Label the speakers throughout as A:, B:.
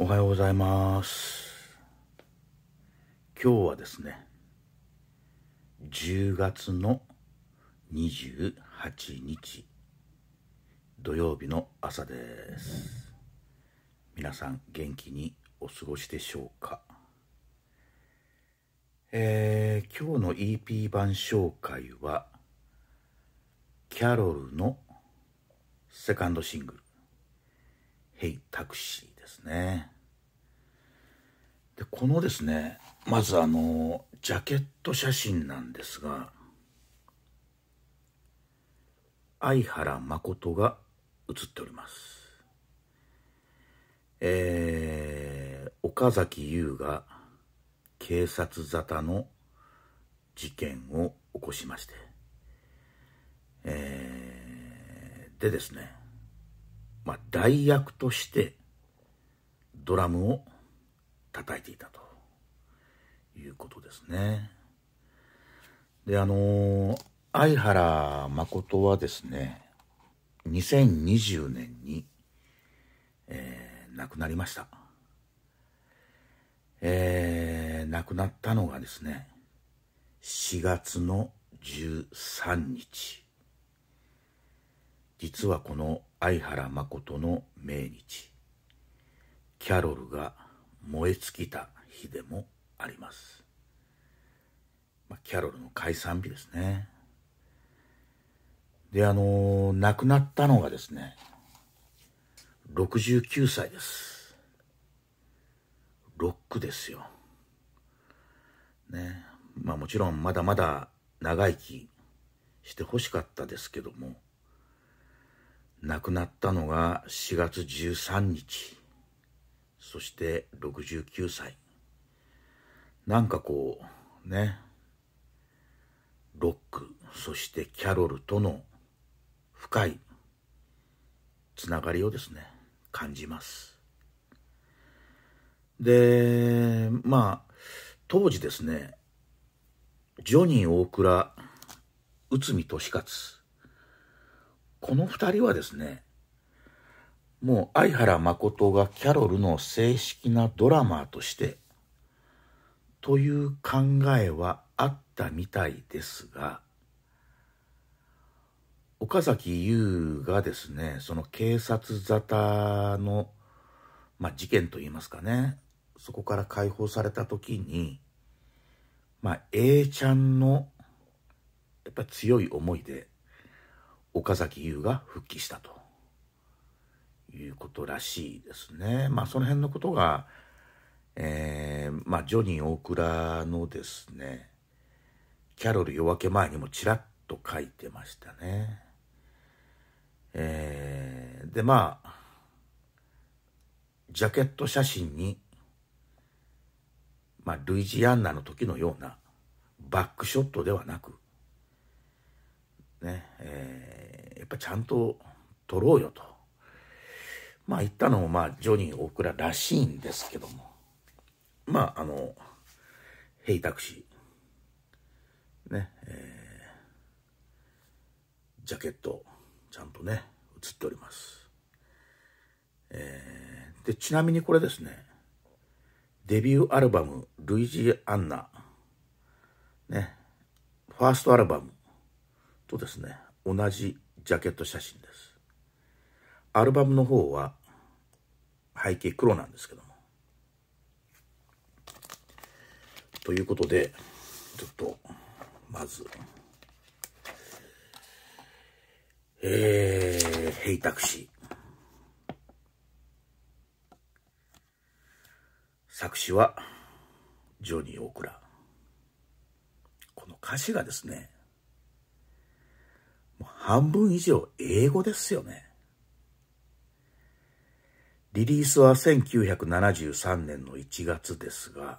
A: おはようございます今日はですね10月の28日土曜日の朝です皆さん元気にお過ごしでしょうかえー、今日の EP 版紹介はキャロルのセカンドシングル「ヘイタクシー」ですねでこのですねまずあのジャケット写真なんですが相原誠が写っておりますえー、岡崎優が警察沙汰の事件を起こしまして、えー、でですね、まあ、代役としてドラムを叩いていたということですね。であの相原誠はですね2020年に、えー、亡くなりました、えー、亡くなったのがですね4月の13日実はこの相原誠の命日キャロルが燃え尽きた日でもあります。まあ、キャロルの解散日ですね。で、あの、亡くなったのがですね、69歳です。ロックですよ。ね。まあもちろんまだまだ長生きしてほしかったですけども、亡くなったのが4月13日。そして69歳。なんかこう、ね、ロック、そしてキャロルとの深いつながりをですね、感じます。で、まあ、当時ですね、ジョニー大倉、内海利勝、この二人はですね、もう相原誠がキャロルの正式なドラマーとしてという考えはあったみたいですが岡崎優がですねその警察沙汰の、まあ、事件といいますかねそこから解放された時に、まあ、A ちゃんのやっぱ強い思いで岡崎優が復帰したと。いうことらしいですね。まあその辺のことが、えー、まあジョニー・オークラのですね、キャロル夜明け前にもちらっと書いてましたね。えー、でまあ、ジャケット写真に、まあルイジアンナの時のようなバックショットではなく、ね、えー、やっぱちゃんと撮ろうよと。まあ言ったのもまあジョニー大倉らしいんですけどもまああのヘイタクシーねえー、ジャケットちゃんとね映っておりますえー、でちなみにこれですねデビューアルバム「ルイジアンナ」ねファーストアルバムとですね同じジャケット写真ですアルバムの方は背景黒なんですけども。ということで、ちょっと、まず、えー、ヘイタクシー。作詞は、ジョニー・オクラ。この歌詞がですね、半分以上英語ですよね。リリースは1973年の1月ですが、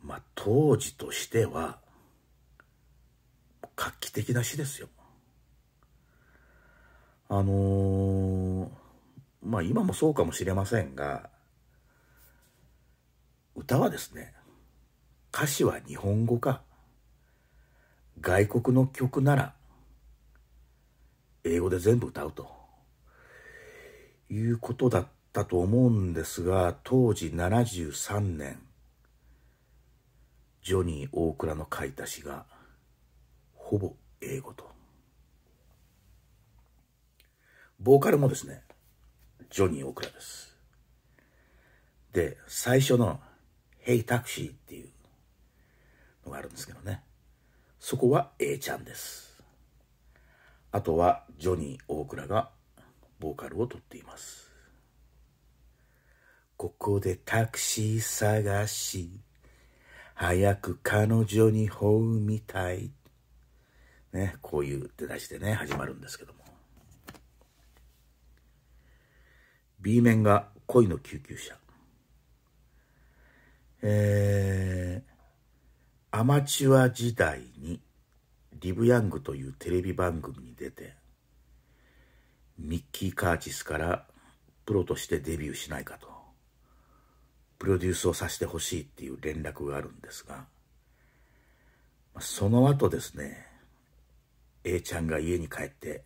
A: まあ、当時としては、画期的な詩ですよ。あのー、まあ今もそうかもしれませんが、歌はですね、歌詞は日本語か、外国の曲なら、英語で全部歌うと。いうことだったと思うんですが当時73年ジョニー大倉の書いた詩がほぼ英語とボーカルもですねジョニー大倉ですで最初の「Hey タクシー」っていうのがあるんですけどねそこは A ちゃんですあとはジョニー大倉がボーカルをとっています。ここでタクシー探し、早く彼女にほうみたい。ね、こういう出だしでね、始まるんですけども。B 面が恋の救急車。えー、アマチュア時代にリブ・ヤングというテレビ番組に出て、ミッキー・カーチスからプロとしてデビューしないかと、プロデュースをさせてほしいっていう連絡があるんですが、その後ですね、A ちゃんが家に帰って、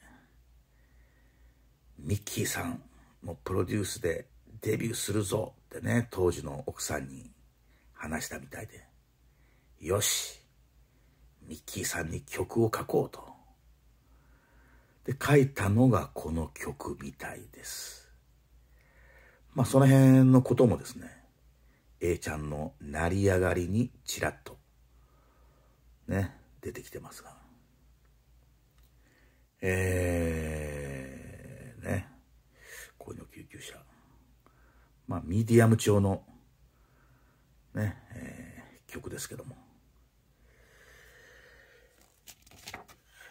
A: ミッキーさんのプロデュースでデビューするぞってね、当時の奥さんに話したみたいで、よし、ミッキーさんに曲を書こうと。で書いたのがこの曲みたいです。まあその辺のこともですね、A ちゃんの成り上がりにちらっとね、出てきてますが。えー、ね、こういうの救急車。まあミディアム調のね、えー、曲ですけども。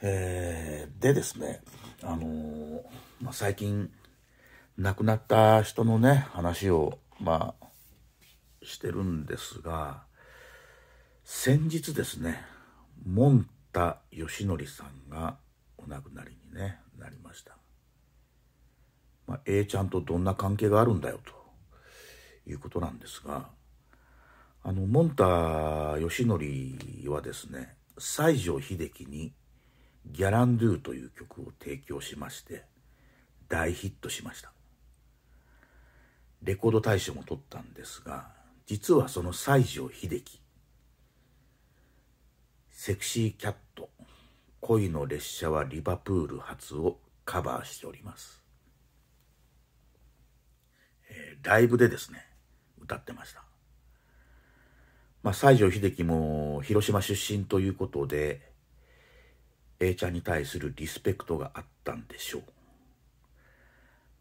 A: えーでですね、あのー、まあ、最近亡くなった人のね、話を、まあ、してるんですが、先日ですね、モンタヨシノリさんがお亡くなりに、ね、なりました。まあ、A ちゃんとどんな関係があるんだよということなんですが、あの、モンタヨシノリはですね、西城秀樹に「ギャランドゥ」という曲を提供しまして大ヒットしましたレコード大賞も取ったんですが実はその西城秀樹「セクシーキャット恋の列車はリバプール発」をカバーしております、えー、ライブでですね歌ってましたまあ、西城秀樹も広島出身ということで、A ちゃんに対するリスペクトがあったんでしょ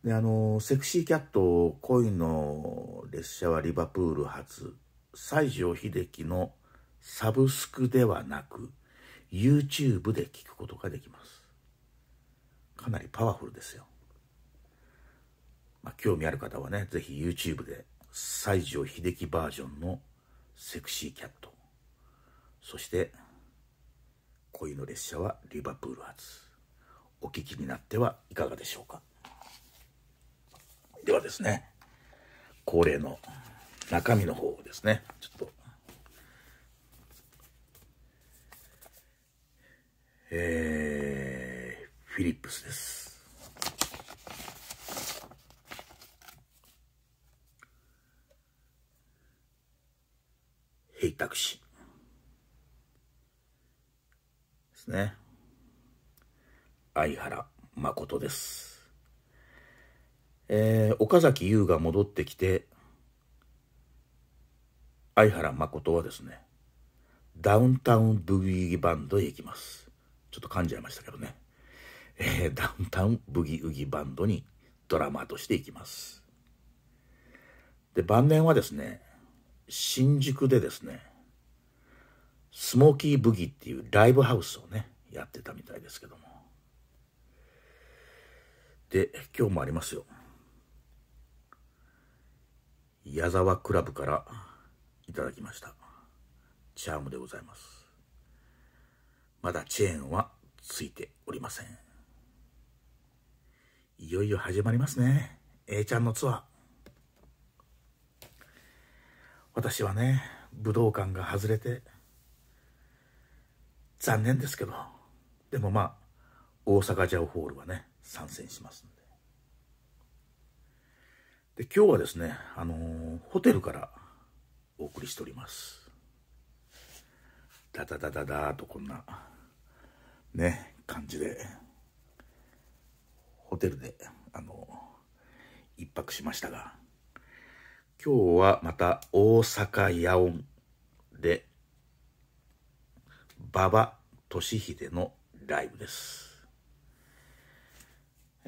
A: うであのセクシーキャット恋の列車はリバプール発西城秀樹のサブスクではなく YouTube で聞くことができますかなりパワフルですよ、まあ、興味ある方はねぜひ YouTube で西城秀樹バージョンのセクシーキャットそして「恋の列車はリバプール発お聞きになってはいかがでしょうかではですね恒例の中身の方をですねちょっとえー、フィリップスです相原誠です。えー、岡崎優が戻ってきて、相原誠はですね、ダウンタウンブギウギバンドへ行きます。ちょっと噛んじゃいましたけどね。えー、ダウンタウンブギウギバンドにドラマーとして行きます。で、晩年はですね、新宿でですね、スモーキーブギっていうライブハウスをね、やってたみたいですけども。で、今日もありますよ。矢沢クラブからいただきました。チャームでございます。まだチェーンはついておりません。いよいよ始まりますね。A ちゃんのツアー。私はね、武道館が外れて、残念ですけど、でもまあ、大阪ジャオホールはね、参戦しますんで。で、今日はですね、あのー、ホテルからお送りしております。ダダダダダーとこんな、ね、感じで、ホテルで、あのー、一泊しましたが、今日はまた大阪野音で、馬場俊秀のライブです。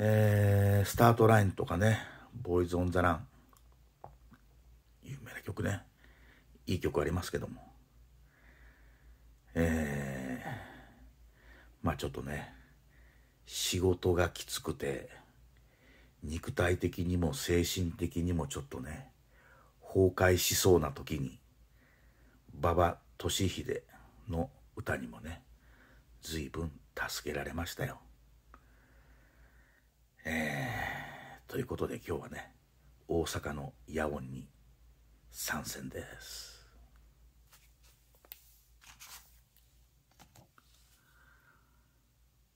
A: えー、スタートラインとかね、ボーイズ・オン・ザ・ラン、有名な曲ね、いい曲ありますけども、えー、まあちょっとね、仕事がきつくて、肉体的にも精神的にもちょっとね、崩壊しそうな時に、馬場俊秀の歌にもね、随分助けられましたよ。えー、ということで今日はね大阪の野音に参戦です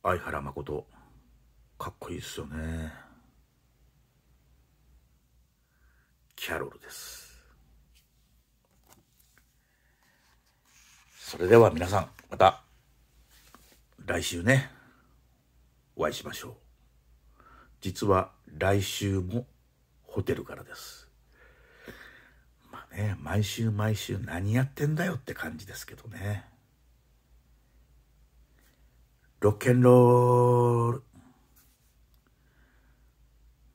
A: 相原誠かっこいいっすよねキャロルですそれでは皆さんまた来週ねお会いしましょう実は来週もホテルからです。まあね、毎週毎週何やってんだよって感じですけどね。ロッケンロール。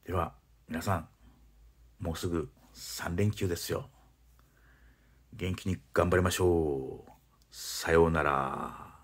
A: では、皆さん、もうすぐ3連休ですよ。元気に頑張りましょう。さようなら。